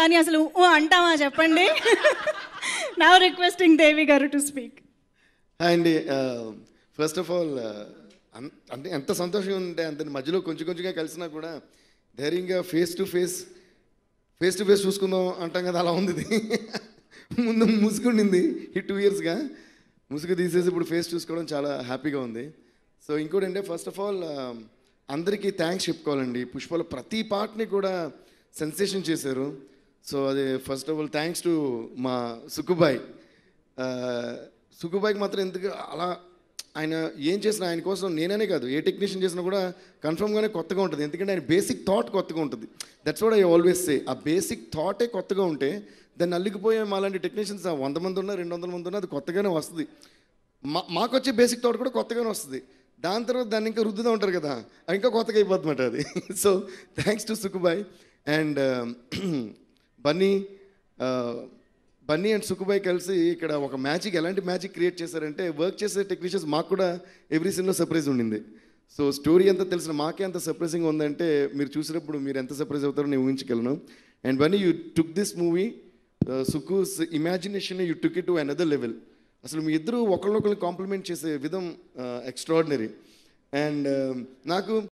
కానీ అసలు ఓ అంటావా చెప్పండి నా రిక్వెస్టింగ్ దేవి గారు టు స్పీక్ అండి ఫస్ట్ ఆఫ్ ఆల్ అంటే ఎంత సంతోషంగా ఉంటే అంత మధ్యలో కొంచెం కొంచెంగా కలిసినా కూడా ధైర్యంగా face to face face to face చూసుకుందాం అంటాం కదా అలా ఉంది ముందు ముసుగుండింది ఈ టూ ఇయర్స్గా ముసుగు తీసేసి ఇప్పుడు ఫేస్ చూసుకోవడం చాలా హ్యాపీగా ఉంది సో ఇంకోటి అంటే ఫస్ట్ ఆఫ్ ఆల్ అందరికీ థ్యాంక్స్ చెప్పుకోవాలండి పుష్పలు ప్రతి పార్ట్ని కూడా సెన్సేషన్ చేశారు సో అది first of all thanks to మా సుఖుబాయ్ సుఖుబాయ్కి మాత్రం ఎందుకు అలా ఆయన ఏం చేసిన ఆయన కోసం నేననే కాదు ఏ టెక్నీషియన్ చేసినా కూడా కన్ఫర్మ్గానే కొత్తగా ఉంటుంది ఎందుకంటే ఆయన బేసిక్ థాట్ కొత్తగా ఉంటుంది that's what I always say ఆ బేసిక్ థాటే కొత్తగా ఉంటే దాన్ని అల్లికిపోయే మాలాంటి టెక్నీషియన్స్ వంద మంది ఉన్నా రెండు వందల మంది ఉన్నా అది కొత్తగానే వస్తుంది మా మాకు వచ్చే బేసిక్ థాట్ కూడా కొత్తగానే వస్తుంది దాని తర్వాత దాన్ని ఇంకా రుద్దుదా ఉంటారు కదా ఇంకా కొత్తగా అయిపోతుందట అది so thanks to Sukkubhai and Bunny Bunny and Sukkubhai కలిసి ఇక్కడ ఒక మ్యాజిక్ ఎలాంటి మ్యాజిక్ క్రియేట్ చేశారంటే వర్క్ చేసే టెక్నీషియన్స్ మాకు కూడా ఎవ్రీ సీన్లో సర్ప్రైజ్ ఉండింది సో స్టోరీ అంతా తెలిసిన మాకే అంత సర్ప్రైజింగ్ ఉందంటే మీరు చూసినప్పుడు మీరు ఎంత సర్ప్రైజ్ అవుతారో నేను ఊహించగలను and Bunny you took this movie Sukku imagination you took it to another level అసలు మీ ఇద్దరు ఒకరినొకరిని కాంప్లిమెంట్ చేసే విధం ఎక్స్ట్రాడినరీ అండ్ నాకు